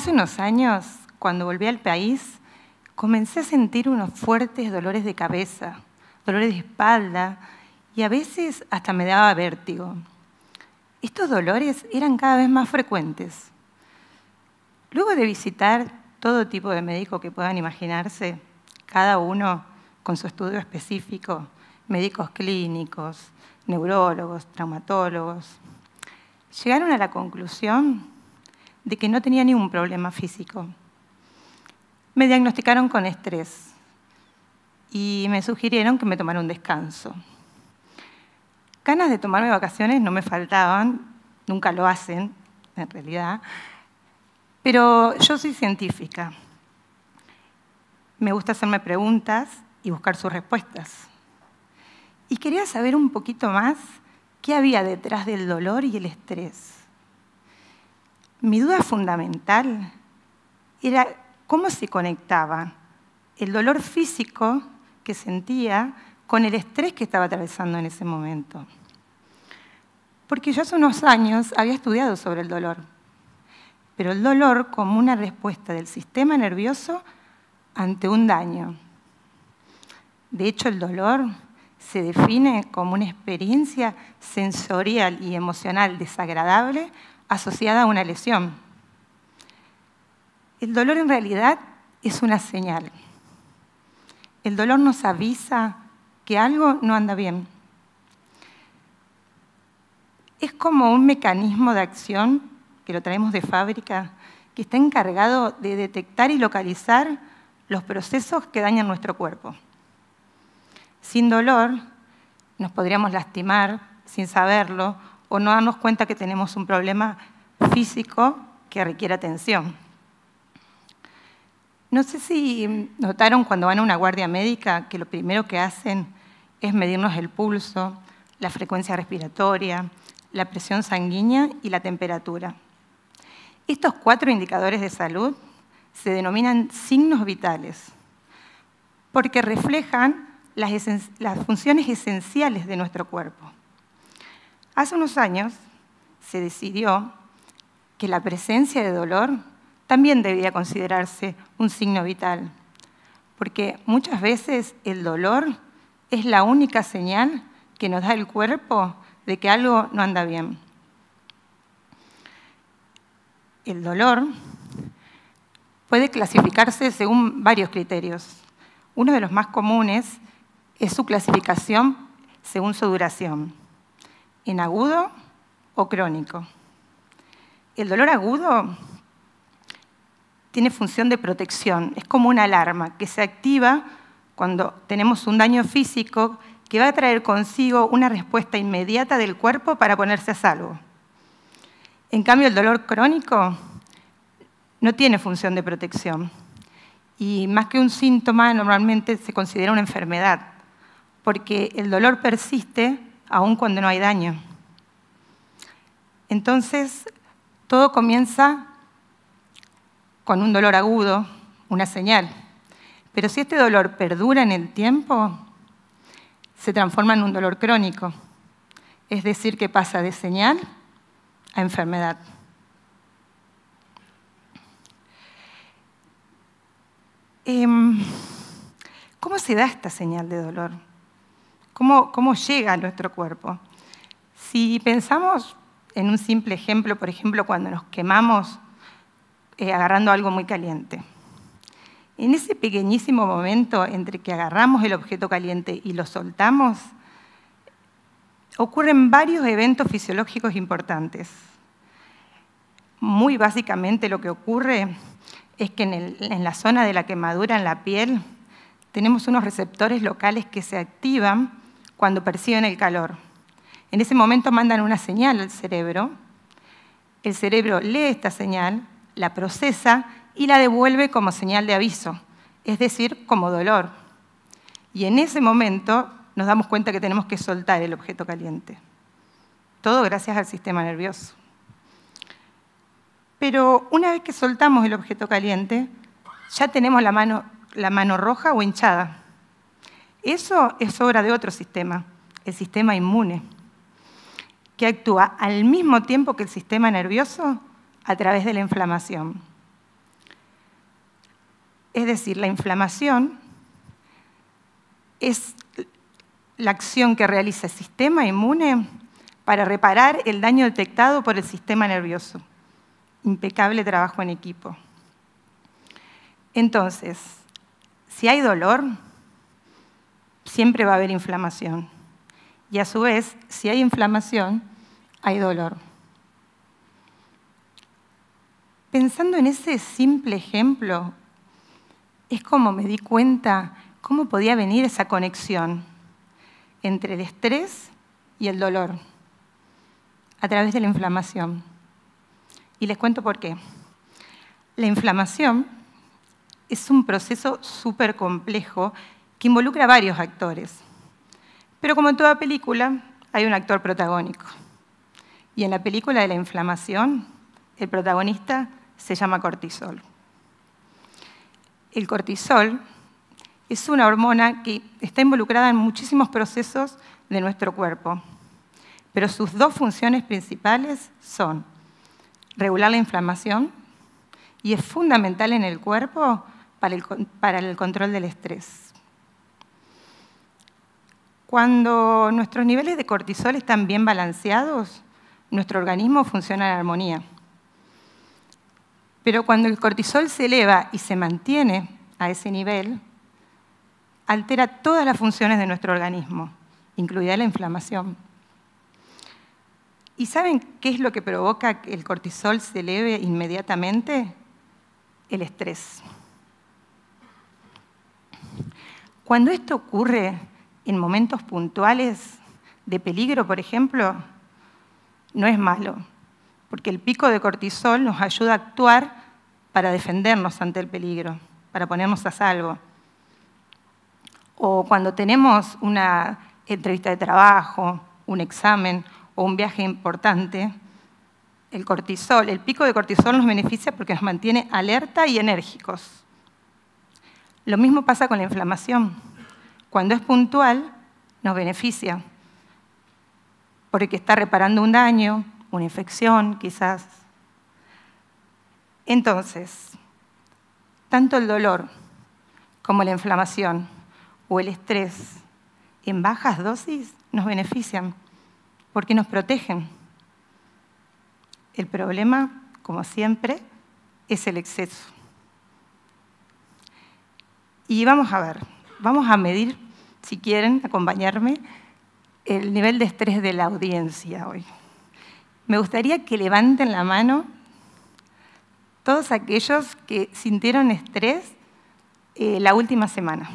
Hace unos años, cuando volví al país, comencé a sentir unos fuertes dolores de cabeza, dolores de espalda y a veces hasta me daba vértigo. Estos dolores eran cada vez más frecuentes. Luego de visitar todo tipo de médicos que puedan imaginarse, cada uno con su estudio específico, médicos clínicos, neurólogos, traumatólogos, llegaron a la conclusión de que no tenía ningún problema físico. Me diagnosticaron con estrés y me sugirieron que me tomara un descanso. Ganas de tomarme vacaciones no me faltaban, nunca lo hacen, en realidad, pero yo soy científica. Me gusta hacerme preguntas y buscar sus respuestas. Y quería saber un poquito más qué había detrás del dolor y el estrés. Mi duda fundamental era cómo se conectaba el dolor físico que sentía con el estrés que estaba atravesando en ese momento. Porque yo hace unos años había estudiado sobre el dolor, pero el dolor como una respuesta del sistema nervioso ante un daño. De hecho, el dolor se define como una experiencia sensorial y emocional desagradable asociada a una lesión. El dolor en realidad es una señal. El dolor nos avisa que algo no anda bien. Es como un mecanismo de acción, que lo traemos de fábrica, que está encargado de detectar y localizar los procesos que dañan nuestro cuerpo. Sin dolor nos podríamos lastimar sin saberlo o no darnos cuenta que tenemos un problema físico que requiere atención. No sé si notaron cuando van a una guardia médica que lo primero que hacen es medirnos el pulso, la frecuencia respiratoria, la presión sanguínea y la temperatura. Estos cuatro indicadores de salud se denominan signos vitales porque reflejan las, las funciones esenciales de nuestro cuerpo. Hace unos años se decidió que la presencia de dolor también debía considerarse un signo vital, porque muchas veces el dolor es la única señal que nos da el cuerpo de que algo no anda bien. El dolor puede clasificarse según varios criterios. Uno de los más comunes es su clasificación según su duración en agudo o crónico. El dolor agudo tiene función de protección, es como una alarma que se activa cuando tenemos un daño físico que va a traer consigo una respuesta inmediata del cuerpo para ponerse a salvo. En cambio, el dolor crónico no tiene función de protección. Y más que un síntoma, normalmente se considera una enfermedad, porque el dolor persiste aun cuando no hay daño. Entonces, todo comienza con un dolor agudo, una señal. Pero si este dolor perdura en el tiempo, se transforma en un dolor crónico. Es decir, que pasa de señal a enfermedad. Em, ¿Cómo se da esta señal de dolor? cómo, llega a nuestro cuerpo. Si pensamos en un simple ejemplo, por ejemplo, cuando nos quemamos eh, agarrando algo muy caliente. En ese pequeñísimo momento entre que agarramos el objeto caliente y lo soltamos, ocurren varios eventos fisiológicos importantes. Muy básicamente lo que ocurre es que en la zona de la quemadura, en la piel, tenemos unos receptores locales que se activan cuando perciben el calor. En ese momento mandan una señal al cerebro, el cerebro lee esta señal, la procesa y la devuelve como señal de aviso, es decir, como dolor. Y en ese momento nos damos cuenta que tenemos que soltar el objeto caliente. Todo gracias al sistema nervioso. Pero una vez que soltamos el objeto caliente, ya tenemos la mano, roja o hinchada. Eso es obra de otro sistema, el sistema inmune, que actúa al mismo tiempo que el sistema nervioso a través de la inflamación. Es decir, la inflamación es la acción que realiza el sistema inmune para reparar el daño detectado por el sistema nervioso. Impecable trabajo en equipo. Entonces, si hay dolor, siempre va a haber inflamación. Y a su vez, si hay inflamación, hay dolor. Pensando en ese simple ejemplo, es como me di cuenta cómo podía venir esa conexión entre el estrés y el dolor a través de la inflamación. Y les cuento por qué. La inflamación es un proceso súper complejo que involucra a varios actores. Pero como en toda película, hay un actor protagónico. Y en la película de la inflamación, el protagonista se llama cortisol. El cortisol es una hormona que está involucrada en muchísimos procesos de nuestro cuerpo, pero sus dos funciones principales son regular la inflamación y es fundamental en el cuerpo para el, para el control del estrés. Cuando nuestros niveles de cortisol están bien balanceados, nuestro organismo funciona en armonía. Pero cuando el cortisol se eleva y se mantiene a ese nivel, altera todas las funciones de nuestro organismo, incluida la inflamación. ¿Y saben qué es lo que provoca que el cortisol se eleve inmediatamente? El estrés. Cuando esto ocurre, en momentos puntuales de peligro, por ejemplo, no es malo, porque el pico de cortisol nos ayuda a actuar para defendernos ante el peligro, para ponernos a salvo. O cuando tenemos una entrevista de trabajo, un examen o un viaje importante, el cortisol, el pico de cortisol nos beneficia porque nos mantiene alerta y enérgicos. Lo mismo pasa con la inflamación. Cuando es puntual, nos beneficia, porque está reparando un daño, una infección quizás. Entonces, tanto el dolor como la inflamación o el estrés en bajas dosis nos benefician porque nos protegen. El problema, como siempre, es el exceso. Y vamos a ver. Vamos a medir, si quieren acompañarme, el nivel de estrés de la audiencia hoy. Me gustaría que levanten la mano todos aquellos que sintieron estrés eh, la última semana.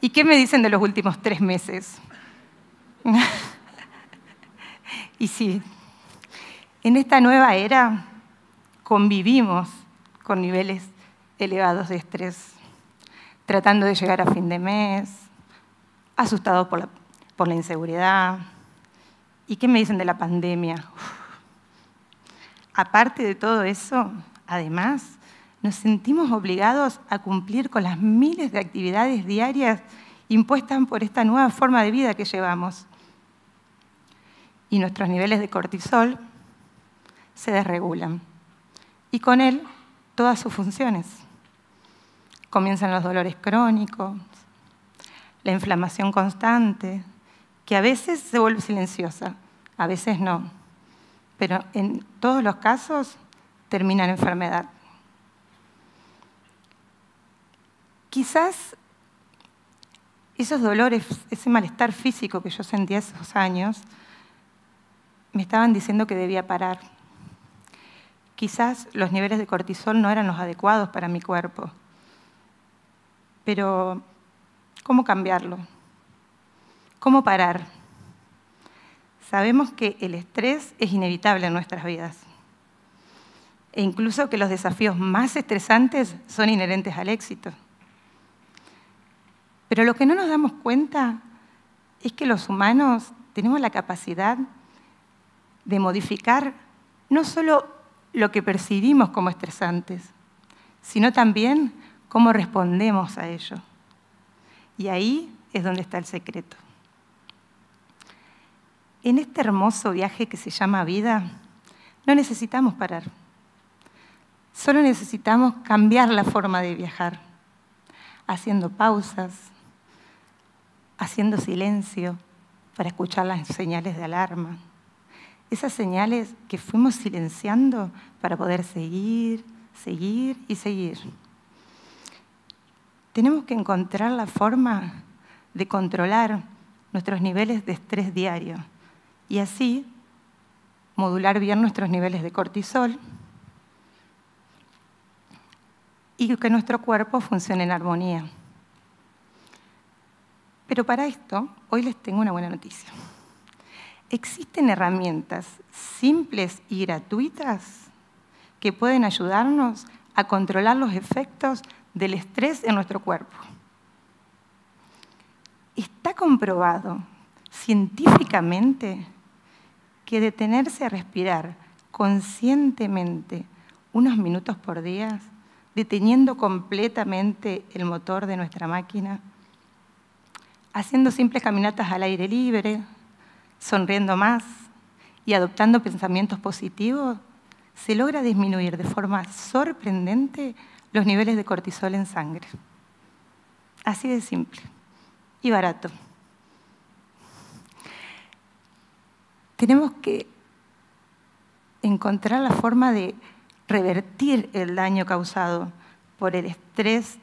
¿Y qué me dicen de los últimos tres meses? y si en esta nueva era convivimos con niveles elevados de estrés, tratando de llegar a fin de mes, asustados por la, inseguridad. ¿Y qué me dicen de la pandemia? Aparte de todo eso, además, nos sentimos obligados a cumplir con las miles de actividades diarias impuestas por esta nueva forma de vida que llevamos. Y nuestros niveles de cortisol se desregulan. Y con él, todas sus funciones. Comienzan los dolores crónicos, la inflamación constante, que a veces se vuelve silenciosa, a veces no. Pero en todos los casos termina la enfermedad. Quizás esos dolores, ese malestar físico que yo sentía esos años, me estaban diciendo que debía parar. Quizás los niveles de cortisol no eran los adecuados para mi cuerpo pero ¿cómo cambiarlo? ¿Cómo parar? Sabemos que el estrés es inevitable en nuestras vidas e incluso que los desafíos más estresantes son inherentes al éxito. Pero lo que no nos damos cuenta es que los humanos tenemos la capacidad de modificar no solo lo que percibimos como estresantes, sino también cómo respondemos a ello. Y ahí es donde está el secreto. En este hermoso viaje que se llama vida, no necesitamos parar. Solo necesitamos cambiar la forma de viajar, haciendo pausas, haciendo silencio para escuchar las señales de alarma. Esas señales que fuimos silenciando para poder seguir, seguir y seguir tenemos que encontrar la forma de controlar nuestros niveles de estrés diario y así modular bien nuestros niveles de cortisol y que nuestro cuerpo funcione en armonía. Pero para esto, hoy les tengo una buena noticia. Existen herramientas simples y gratuitas que pueden ayudarnos a controlar los efectos del estrés en nuestro cuerpo. Está comprobado científicamente que detenerse a respirar conscientemente unos minutos por día, deteniendo completamente el motor de nuestra máquina, haciendo simples caminatas al aire libre, sonriendo más y adoptando pensamientos positivos, se logra disminuir de forma sorprendente los niveles de cortisol en sangre. Así de simple y barato. Tenemos que encontrar la forma de revertir el daño causado por el estrés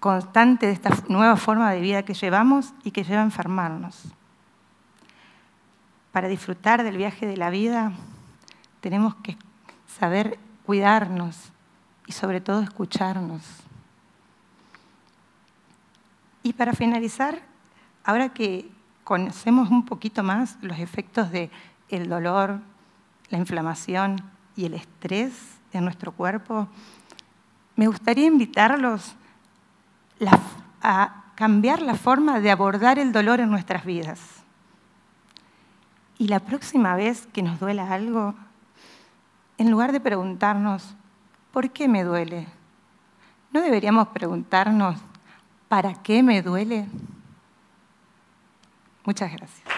constante de esta nueva forma de vida que llevamos y que lleva a enfermarnos. Para disfrutar del viaje de la vida tenemos que saber cuidarnos, y sobre todo escucharnos. Y para finalizar, ahora que conocemos un poquito más los efectos del el dolor, la inflamación y el estrés en nuestro cuerpo, me gustaría invitarlos a cambiar la forma de abordar el dolor en nuestras vidas. Y la próxima vez que nos duela algo, en lugar de preguntarnos, ¿por qué me duele? ¿No deberíamos preguntarnos, ¿para qué me duele? Muchas gracias.